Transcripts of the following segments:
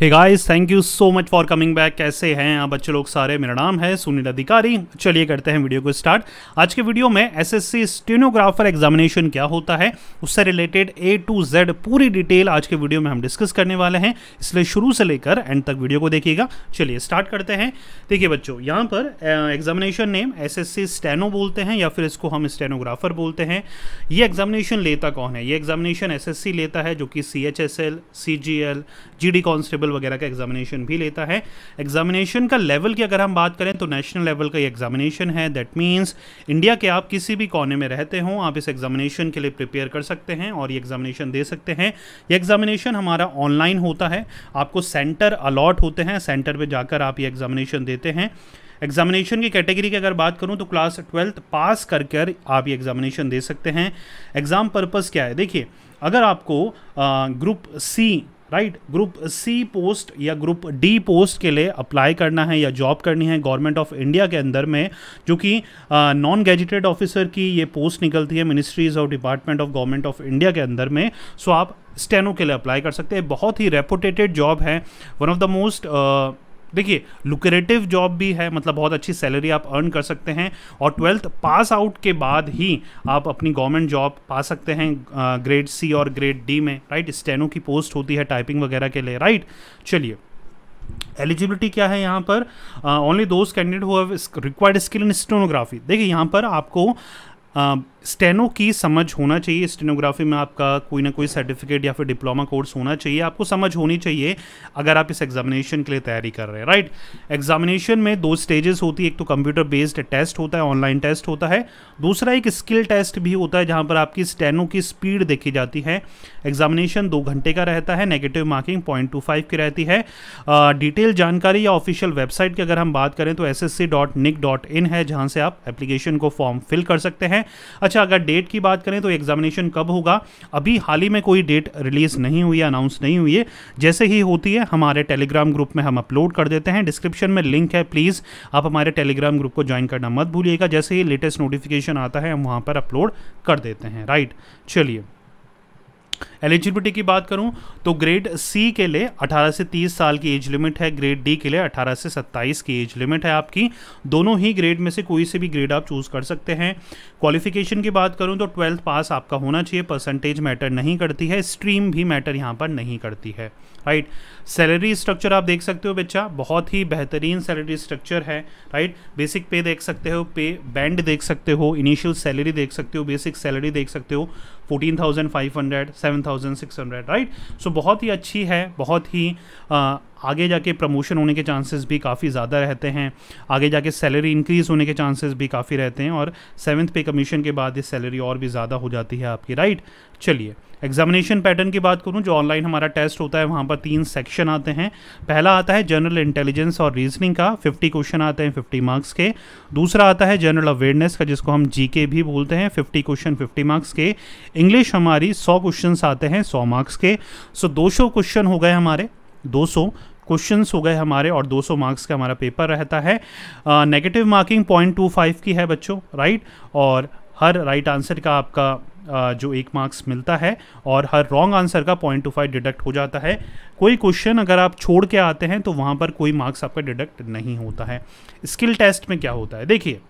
Hey guys thank you so much for coming back कैसे हैं आप बच्चे लोग सारे मेरा नाम है सुनील अधिकारी चलिए करते हैं वीडियो को स्टार्ट आज के वीडियो में एसएससी स्टेनोग्राफर एग्जामिनेशन क्या होता है उससे रिलेटेड ए टू जेड पूरी डिटेल आज के वीडियो में हम डिस्कस करने वाले हैं इसलिए शुरू से लेकर एंड तक वीडियो को देखिएगा चलिए स्टार्ट करते हैं देखिए बच्चों यहाँ पर एग्जामिनेशन नेम एस स्टेनो बोलते हैं या फिर इसको हम स्टेनोग्राफर बोलते हैं ये एग्जामिनेशन लेता कौन है ये एग्जामिनेशन एस लेता है जो कि C H S L C G L G D constable Google वगैरह का एग्जामिनेशन भी लेता है एग्जामिनेशन का लेवल की अगर हम बात करें तो नेशनल लेवल का ये एग्जामिनेशन है दैट मीन्स इंडिया के आप किसी भी कोने में रहते हों आप इस एग्जामिनेशन के लिए प्रिपेयर कर सकते हैं और ये एग्जामिनेशन दे सकते हैं ये एग्जामिनेशन हमारा ऑनलाइन होता है आपको सेंटर अलॉट होते हैं सेंटर पर जाकर आप ये एग्जामिनेशन देते हैं एग्जामिनेशन की कैटेगरी की अगर बात करूं तो क्लास ट्वेल्थ पास कर कर आप ये एग्जामिनेशन दे सकते हैं एग्ज़ाम पर्पस क्या है देखिए अगर आपको group C right group C post या ग्रुप डी पोस्ट के लिए अप्लाई करना है या जॉब करनी है गवर्नमेंट ऑफ इंडिया के अंदर में जो कि नॉन गैजेटेड ऑफिसर की ये पोस्ट निकलती है मिनिस्ट्रीज और department of government of India के अंदर में सो so आप स्टेनो के लिए अप्लाई कर सकते हैं बहुत ही रेपुटेटेड जॉब है वन ऑफ द मोस्ट देखिए लुकरेटिव जॉब भी है मतलब बहुत अच्छी सैलरी आप अर्न कर सकते हैं और ट्वेल्थ पास आउट के बाद ही आप अपनी गवर्नमेंट जॉब पा सकते हैं ग्रेड सी और ग्रेड डी में राइट स्टेनो की पोस्ट होती है टाइपिंग वगैरह के लिए राइट चलिए एलिजिबिलिटी क्या है यहाँ पर only those candidate who required skill in stenography देखिए यहाँ पर आपको uh, स्टेनो की समझ होना चाहिए स्टेनोग्राफी में आपका कोई ना कोई सर्टिफिकेट या फिर डिप्लोमा कोर्स होना चाहिए आपको समझ होनी चाहिए अगर आप इस एग्जामिनेशन के लिए तैयारी कर रहे हैं राइट एग्जामिनेशन में दो स्टेजेस होती है एक तो कंप्यूटर बेस्ड टेस्ट होता है ऑनलाइन टेस्ट होता है दूसरा एक स्किल टेस्ट भी होता है जहाँ पर आपकी स्टेनो की स्पीड देखी जाती है एग्जामिनेशन दो घंटे का रहता है negative marking point two five की रहती है डिटेल जानकारी या ऑफिशियल वेबसाइट की अगर हम बात करें तो एस है जहाँ से आप एप्लीकेशन को फॉर्म फिल कर सकते हैं अच्छा अगर डेट की बात करें तो एग्जामिनेशन कब होगा अभी हाल ही में कोई डेट रिलीज़ नहीं हुई है अनाउंस नहीं हुई है जैसे ही होती है हमारे टेलीग्राम ग्रुप में हम अपलोड कर देते हैं डिस्क्रिप्शन में लिंक है प्लीज़ आप हमारे टेलीग्राम ग्रुप को ज्वाइन करना मत भूलिएगा जैसे ही लेटेस्ट नोटिफिकेशन आता है हम वहाँ पर अपलोड कर देते हैं राइट चलिए एलिजिबिलिटी की बात करूँ तो ग्रेड सी के लिए 18 से 30 साल की एज लिमिट है ग्रेड डी के लिए 18 से 27 की एज लिमिट है आपकी दोनों ही ग्रेड में से कोई से भी ग्रेड आप चूज़ कर सकते हैं क्वालिफिकेशन की बात करूँ तो ट्वेल्थ पास आपका होना चाहिए परसेंटेज मैटर नहीं करती है स्ट्रीम भी मैटर यहाँ पर नहीं करती है राइट सैलरी स्ट्रक्चर आप देख सकते हो बच्चा बहुत ही बेहतरीन सैलरी स्ट्रक्चर है राइट बेसिक पे देख सकते हो पे बैंड देख सकते हो इनिशियल सैलरी देख सकते हो बेसिक सैलरी देख सकते हो fourteen thousand five hundred seven thousand six hundred right so बहुत ही अच्छी है बहुत ही आगे जाके प्रमोशन होने के चांसेस भी काफ़ी ज़्यादा रहते हैं आगे जाके सैलरी इंक्रीज़ होने के चांसेस भी काफ़ी रहते हैं और सेवन्थ पे कमीशन के बाद ये सैलरी और भी ज़्यादा हो जाती है आपकी राइट चलिए एग्जामिनेशन पैटर्न की बात करूँ जो ऑनलाइन हमारा टेस्ट होता है वहाँ पर तीन सेक्शन आते हैं पहला आता है जनरल इंटेलिजेंस और रीजनिंग का 50 क्वेश्चन आते हैं 50 मार्क्स के दूसरा आता है जनरल अवेयरनेस का जिसको हम जीके भी बोलते हैं 50 क्वेश्चन 50 मार्क्स के इंग्लिश हमारी 100 क्वेश्चन आते हैं 100 मार्क्स के सो दो क्वेश्चन हो गए हमारे 200 क्वेश्चंस हो गए हमारे और 200 मार्क्स का हमारा पेपर रहता है negative marking point two five की है बच्चों राइट और हर राइट आंसर का आपका जो एक मार्क्स मिलता है और हर रॉन्ग आंसर का पॉइंट टू फाइव डिडक्ट हो जाता है कोई क्वेश्चन अगर आप छोड़ के आते हैं तो वहाँ पर कोई मार्क्स आपका डिडक्ट नहीं होता है स्किल टेस्ट में क्या होता है देखिए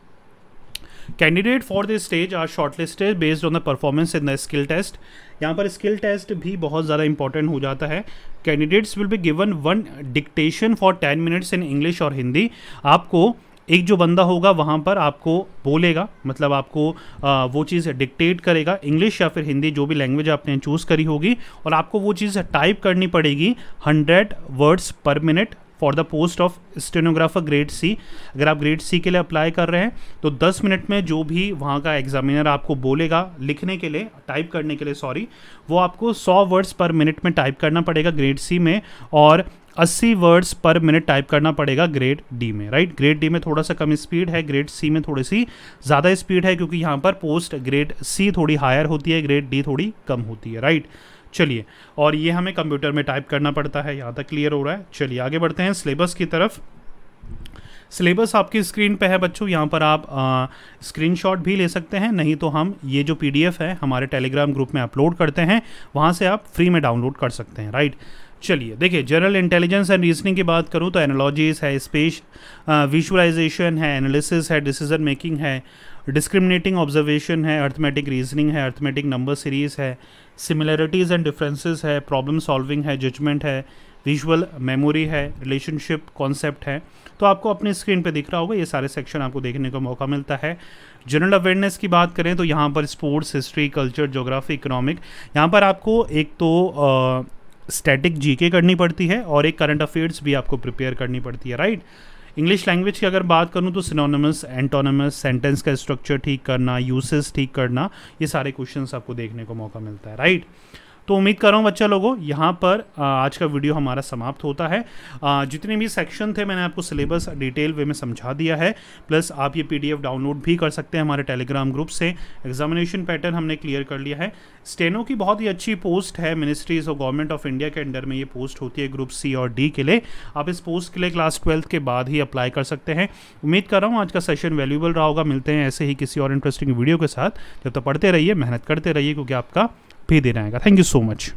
candidate for this stage are shortlisted based on the performance in the skill test यहाँ पर स्किल टेस्ट भी बहुत ज़्यादा इंपॉर्टेंट हो जाता है candidates will be given one dictation for ten minutes in English और हिंदी आपको एक जो बंदा होगा वहाँ पर आपको बोलेगा मतलब आपको आ, वो चीज़ डिक्टेट करेगा इंग्लिश या फिर हिंदी जो भी लैंग्वेज आपने चूज़ करी होगी और आपको वो चीज़ टाइप करनी पड़ेगी hundred words per minute for the post of stenographer grade C अगर आप ग्रेड सी के लिए अप्लाई कर रहे हैं तो 10 मिनट में जो भी वहाँ का एग्जामिनर आपको बोलेगा लिखने के लिए टाइप करने के लिए सॉरी वो आपको 100 वर्ड्स पर मिनट में टाइप करना पड़ेगा ग्रेड सी में और 80 वर्ड्स पर मिनट टाइप करना पड़ेगा ग्रेड डी में राइट ग्रेड डी में थोड़ा सा कम स्पीड है ग्रेड सी में थोड़ी सी ज़्यादा स्पीड है क्योंकि यहाँ पर पोस्ट ग्रेड सी थोड़ी हायर होती है ग्रेड डी थोड़ी कम होती है राइट right? चलिए और ये हमें कंप्यूटर में टाइप करना पड़ता है यहाँ तक क्लियर हो रहा है चलिए आगे बढ़ते हैं सिलेबस की तरफ सिलेबस आपकी स्क्रीन पे है बच्चों यहाँ पर आप स्क्रीनशॉट भी ले सकते हैं नहीं तो हम ये जो पीडीएफ है हमारे टेलीग्राम ग्रुप में अपलोड करते हैं वहाँ से आप फ्री में डाउनलोड कर सकते हैं राइट चलिए देखिए जनरल इंटेलिजेंस एंड रीजनिंग की बात करूँ तो एनोलॉजीज है स्पेस विजुअलाइजेशन है एनालिसिस है डिसीजन मेकिंग है डिस्क्रिमिनेटिंग ऑब्जर्वेशन है अर्थमेटिक रीजनिंग है अर्थमेटिक नंबर सीरीज़ है सिमिलरिटीज़ एंड डिफरेंसेस है प्रॉब्लम सॉल्विंग है जजमेंट है विजुअल मेमोरी है रिलेशनशिप कॉन्सेप्ट है तो आपको अपने स्क्रीन पे दिख रहा होगा ये सारे सेक्शन आपको देखने का मौका मिलता है जनरल अवेयरनेस की बात करें तो यहाँ पर sports history culture geography economic यहाँ पर आपको एक तो स्टैटिक जीके करनी पड़ती है और एक करंट अफेयर्स भी आपको प्रिपेयर करनी पड़ती है राइट right? इंग्लिश लैंग्वेज की अगर बात करूँ तो सिनोनमस एंटोनमस सेंटेंस का स्ट्रक्चर ठीक करना यूसेस ठीक करना ये सारे क्वेश्चन आपको देखने को मौका मिलता है राइट right? तो उम्मीद कर रहा हूँ बच्चा लोगों यहाँ पर आज का वीडियो हमारा समाप्त होता है जितने भी सेक्शन थे मैंने आपको सिलेबस डिटेल वे में समझा दिया है प्लस आप ये पी डाउनलोड भी कर सकते हैं हमारे टेलीग्राम ग्रुप से एग्जामिनेशन पैटर्न हमने क्लियर कर लिया है स्टेनो की बहुत ही अच्छी पोस्ट है मिनिस्ट्रीज और गवर्नमेंट ऑफ इंडिया के अंडर में ये पोस्ट होती है ग्रुप सी और डी के लिए आप इस पोस्ट के लिए क्लास ट्वेल्थ के बाद ही अप्लाई कर सकते हैं उम्मीद कर रहा हूँ आज का सेशन वैल्यूबल रहा होगा मिलते हैं ऐसे ही किसी और इंटरेस्टिंग वीडियो के साथ जब तक तो पढ़ते रहिए मेहनत करते रहिए क्योंकि आपका भी दे रहेगा थैंक यू सो मच